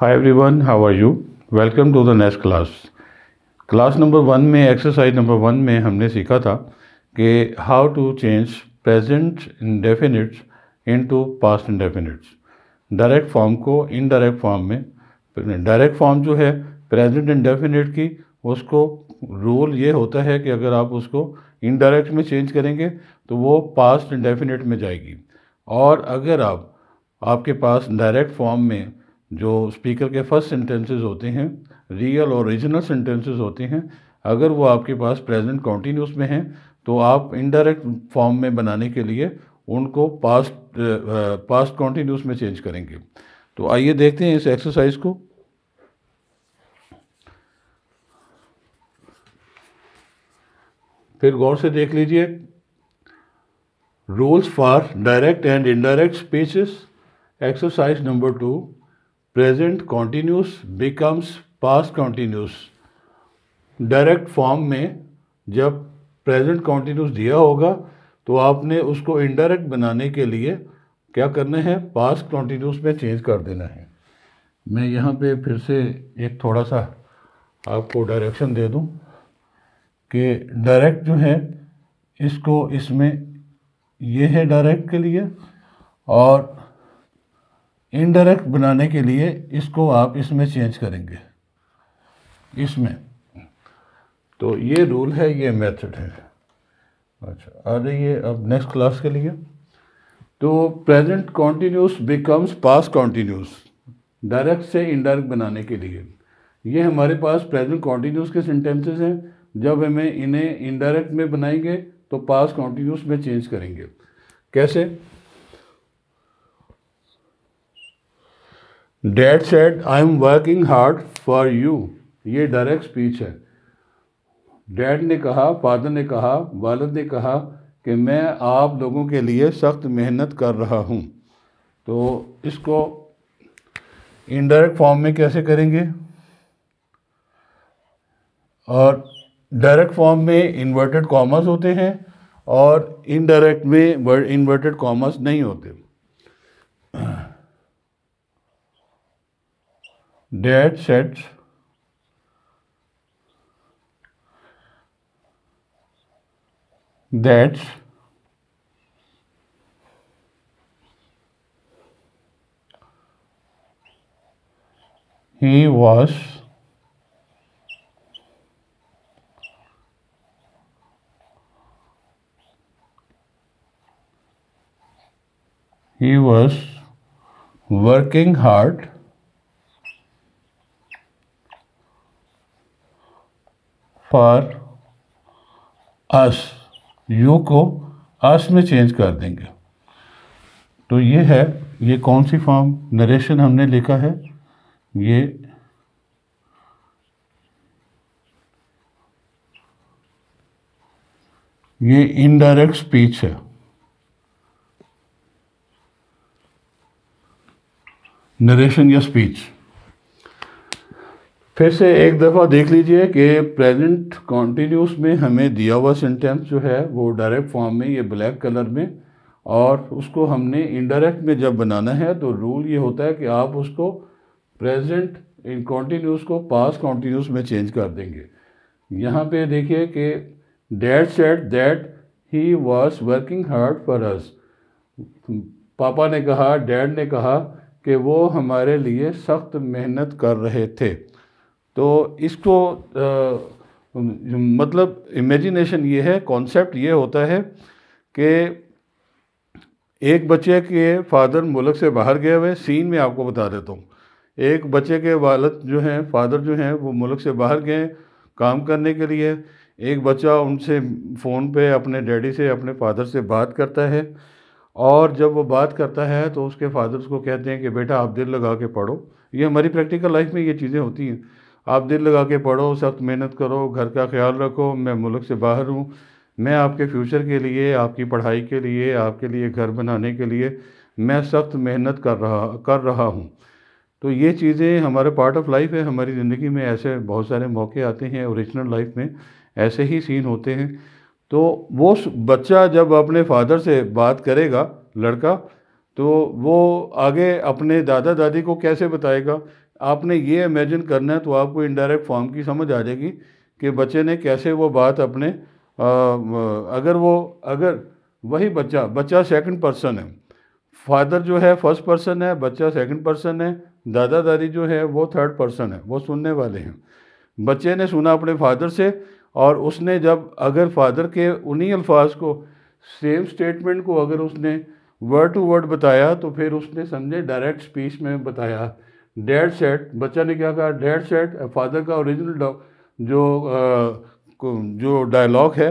Hi everyone how are you welcome to the next class class number one में exercise number one में हमने सीखा था कि how to change present indefinites into past indefinites direct form को indirect form में direct form जो है प्रेजेंट डेफिनेट की उसको रोल ये होता है कि अगर आप उसको इनडायरेक्ट में चेंज करेंगे तो वो पास्ट डेफिनेट में जाएगी और अगर आप आपके पास डायरेक्ट फॉर्म में जो स्पीकर के फर्स्ट सेंटेंसेस होते हैं रियल और रीजनल सेंटेंसेस होते हैं अगर वो आपके पास प्रेजेंट कॉन्टीन्यूस में हैं तो आप इनडायरेक्ट फॉर्म में बनाने के लिए उनको पास्ट पास्ट कॉन्टीन्यूस में चेंज करेंगे तो आइए देखते हैं इस एक्सरसाइज को फिर गौर से देख लीजिए rules for direct and indirect speeches exercise number two present continuous becomes past continuous direct form में जब प्रेजेंट कॉन्टीन्यूस दिया होगा तो आपने उसको इनडायरेक्ट बनाने के लिए क्या करना है पास्ट कॉन्टीन्यूस में चेंज कर देना है मैं यहाँ पे फिर से एक थोड़ा सा आपको डायरेक्शन दे दूँ कि डायरेक्ट जो है इसको इसमें ये है डायरेक्ट के लिए और इनडायरेक्ट बनाने के लिए इसको आप इसमें चेंज करेंगे इसमें तो ये रूल है ये मेथड है अच्छा आ जाइए अब नेक्स्ट क्लास के लिए तो present continuous becomes past continuous direct से इनडायरेक्ट बनाने के लिए ये हमारे पास प्रेजेंट कॉन्टीन्यूस के सेंटेंसेस हैं जब हमें इन्हें इनडायरेक्ट में बनाएंगे तो पास कॉन्टीन्यूस में चेंज करेंगे कैसे dad said I am working hard for you ये डायरेक्ट स्पीच है डैड ने कहा फादर ने कहा वालद ने कहा कि मैं आप लोगों के लिए सख्त मेहनत कर रहा हूँ तो इसको इनडायरेक्ट फॉर्म में कैसे करेंगे और डायरेक्ट फॉर्म में इन्वर्टेड कॉमर्स होते हैं और इनडायरेक्ट में इन्वर्टेड कॉमर्स नहीं होते Dad said that he was he was working hard for us you को अस में चेंज कर देंगे तो ये है ये कौन सी फॉर्म नरेशन हमने लिखा है ये ये इनडायरेक्ट स्पीच है नरेशन या स्पीच फिर से एक दफ़ा देख लीजिए कि प्रेजेंट कॉन्टीन्यूस में हमें दिया हुआ सेंटेंस जो है वो डायरेक्ट फॉर्म में ये ब्लैक कलर में और उसको हमने इनडायरेक्ट में जब बनाना है तो रूल ये होता है कि आप उसको प्रेजेंट इन कॉन्टीन्यूस को पास कॉन्टीन्यूस में चेंज कर देंगे यहाँ पे देखिए कि dad said that he was working hard for us पापा ने कहा डैड ने कहा कि वो हमारे लिए सख्त मेहनत कर रहे थे तो इसको आ, मतलब इमेजिनेशन ये है कॉन्सेप्ट ये होता है कि एक बच्चे के फादर मुल्क से बाहर गए हुए सीन में आपको बता देता हूँ एक बच्चे के वालद जो हैं फादर जो हैं वो मुल्क से बाहर गए काम करने के लिए एक बच्चा उनसे फ़ोन पे अपने डैडी से अपने फादर से बात करता है और जब वो बात करता है तो उसके फादर उसको कहते हैं कि बेटा आप दिल लगा के पढ़ो ये हमारी प्रैक्टिकल लाइफ में ये चीज़ें होती हैं आप दिल लगा के पढ़ो सख्त मेहनत करो घर का ख्याल रखो मैं मुल्क से बाहर हूँ मैं आपके फ्यूचर के लिए आपकी पढ़ाई के लिए आपके लिए घर बनाने के लिए मैं सख्त मेहनत कर रहा कर रहा हूँ तो ये चीज़ें हमारे पार्ट ऑफ लाइफ है हमारी ज़िंदगी में ऐसे बहुत सारे मौके आते हैं ओरिजिनल लाइफ में ऐसे ही सीन होते हैं तो वो बच्चा जब अपने फादर से बात करेगा लड़का तो वो आगे अपने दादा दादी को कैसे बताएगा आपने ये इमेजिन करना है तो आपको इनडायरेक्ट फॉर्म की समझ आ जाएगी कि बच्चे ने कैसे वो बात अपने आ, अगर वो अगर वही बच्चा बच्चा सेकंड पर्सन है फादर जो है फर्स्ट पर्सन है बच्चा सेकंड पर्सन है दादा दादी जो है वो थर्ड पर्सन है वो सुनने वाले हैं बच्चे ने सुना अपने फादर से और उसने जब अगर फादर के उन्हीं अल्फाज को सेम स्टेटमेंट को अगर उसने वर्ड टू वर्ड बताया तो फिर उसने समझे डायरेक्ट स्पीच में बताया डेड सेट बच्चा ने क्या कहा डेड सेट फादर का ओरिजिनल जो आ, जो डायलॉग है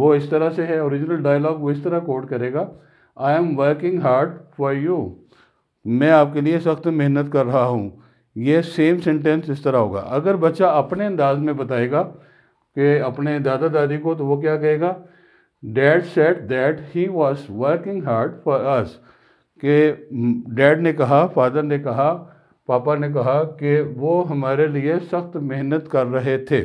वो इस तरह से है ओरिजिनल डायलॉग वो इस तरह कोड करेगा I am working hard for you मैं आपके लिए सख्त मेहनत कर रहा हूँ ये सेम सेंटेंस इस तरह होगा अगर बच्चा अपने अंदाज में बताएगा कि अपने दादा दादी को तो वो क्या कहेगा dad said that he was working hard for us के डैड ने कहा फादर ने कहा पापा ने कहा कि वो हमारे लिए सख्त मेहनत कर रहे थे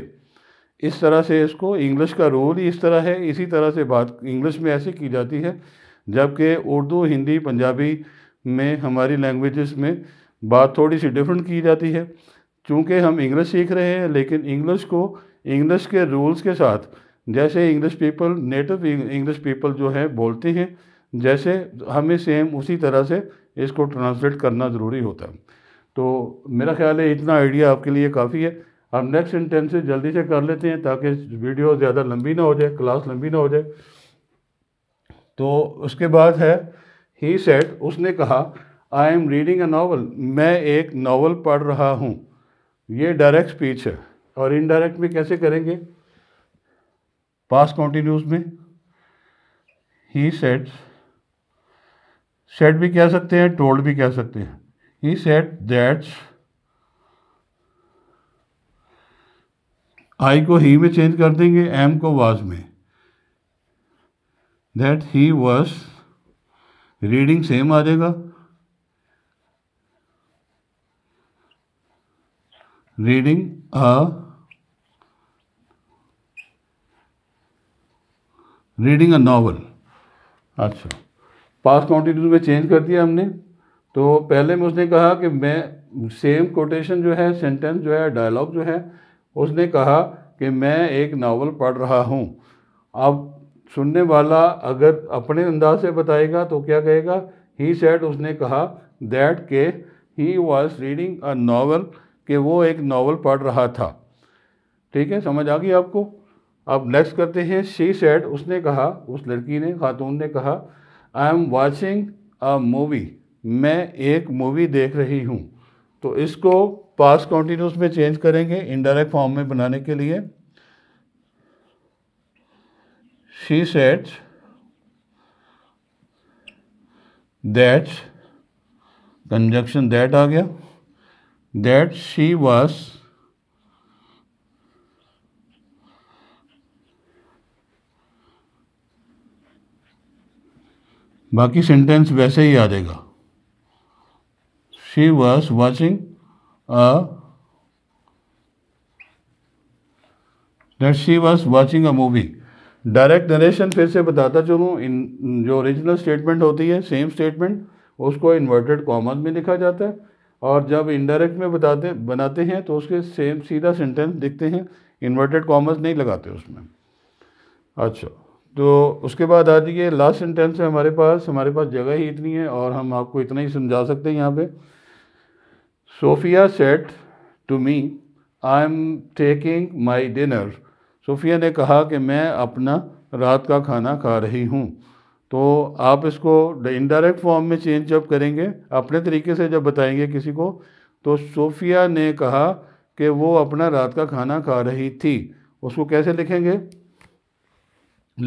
इस तरह से इसको इंग्लिश का रोल ही इस तरह है इसी तरह से बात इंग्लिश में ऐसे की जाती है जबकि उर्दू हिंदी पंजाबी में हमारी लैंग्वेजेस में बात थोड़ी सी डिफरेंट की जाती है चूँकि हम इंग्लिश सीख रहे हैं लेकिन इंग्लिश को इंग्लिश के रूल्स के साथ जैसे English people native English people जो है बोलते हैं जैसे हमें सेम उसी तरह से इसको ट्रांसलेट करना ज़रूरी होता है तो मेरा ख्याल है इतना आइडिया आपके लिए काफ़ी है हम नेक्स्ट इंटेंसिव जल्दी से कर लेते हैं ताकि वीडियो ज़्यादा लंबी ना हो जाए क्लास लंबी ना हो जाए तो उसके बाद है ही सेट उसने कहा I am reading a novel मैं एक नावल पढ़ रहा हूँ ये डायरेक्ट स्पीच है और इनडायरेक्ट में कैसे करेंगे पास कॉन्टीन्यूस में ही सेट सेट भी कह सकते हैं टोल्ड भी कह सकते हैं he said that आई को ही में चेंज कर देंगे एम को वाज में that he was reading same आ जाएगा reading a reading a novel अच्छा पास कॉन्टिन्यूस में चेंज कर दिया हमने तो पहले में उसने कहा कि मैं सेम कोटेशन जो है सेंटेंस जो है डायलॉग जो है उसने कहा कि मैं एक नावल पढ़ रहा हूँ अब सुनने वाला अगर अपने अंदाज से बताएगा तो क्या कहेगा ही सेट उसने कहा दैट के he was reading a novel कि वो एक नावल पढ़ रहा था ठीक है समझ आ गई आपको अब नेक्स्ट करते हैं शी सेट उसने कहा उस लड़की ने खातून ने कहा I am watching a movie मैं एक मूवी देख रही हूँ तो इसको पास कॉन्टीन्यूस में चेंज करेंगे इनडायरेक्ट फॉर्म में बनाने के लिए शी सेट्स दैट्स कंजक्शन दैट आ गया दैट शी वॉज बाकी सेंटेंस वैसे ही आ जाएगा she was watching a that she was watching a movie. Direct narration फिर से बताता चलूँ इन जो ओरिजिनल स्टेटमेंट होती है सेम स्टेटमेंट उसको इन्वर्टेड कॉमन में लिखा जाता है और जब इनडायरेक्ट में बताते बनाते हैं तो उसके सेम सीधा सेंटेंस दिखते हैं इन्वर्टेड कॉमर्स नहीं लगाते उसमें अच्छा तो उसके बाद आ जाइए लास्ट सेंटेंस है हमारे पास हमारे पास जगह ही इतनी है और हम आपको इतना ही समझा सकते हैं यहाँ पर Sophia said to me, I am taking my dinner Sophia ने कहा कि मैं अपना रात का खाना खा रही हूँ तो आप इसको इनडायरेक्ट फॉर्म में चेंज जब करेंगे अपने तरीके से जब बताएंगे किसी को तो सोफिया ने कहा कि वो अपना रात का खाना खा रही थी उसको कैसे लिखेंगे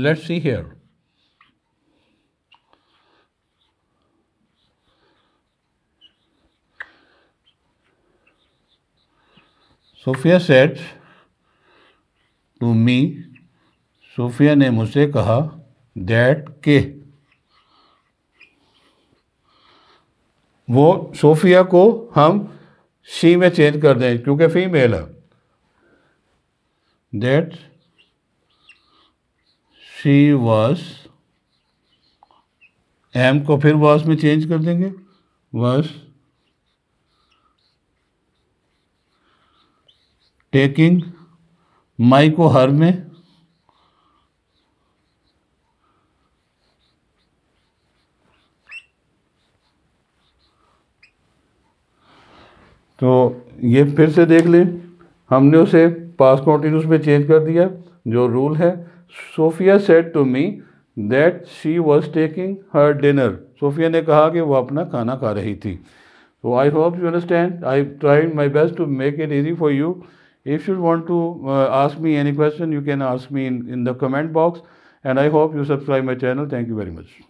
let's see here Sophia said to me Sophia ने मुझसे कहा दैट के वो सोफिया को हम सी में चेंज कर दें क्योंकि फीमेल है दैट सी वॉस एम को फिर वॉस में चेंज कर देंगे वॉस टेकिंग माई को हर में तो ये फिर से देख लें हमने उसे पास कॉन्टीन्यूस में चेंज कर दिया जो रूल है Sophia said to me that she was taking her dinner Sophia ने कहा कि वो अपना खाना खा रही थी तो I hope you understand I try my best to make it easy for you If you want to uh, ask me any question, you can ask me in, in the comment box. And I hope you subscribe my channel. Thank you very much.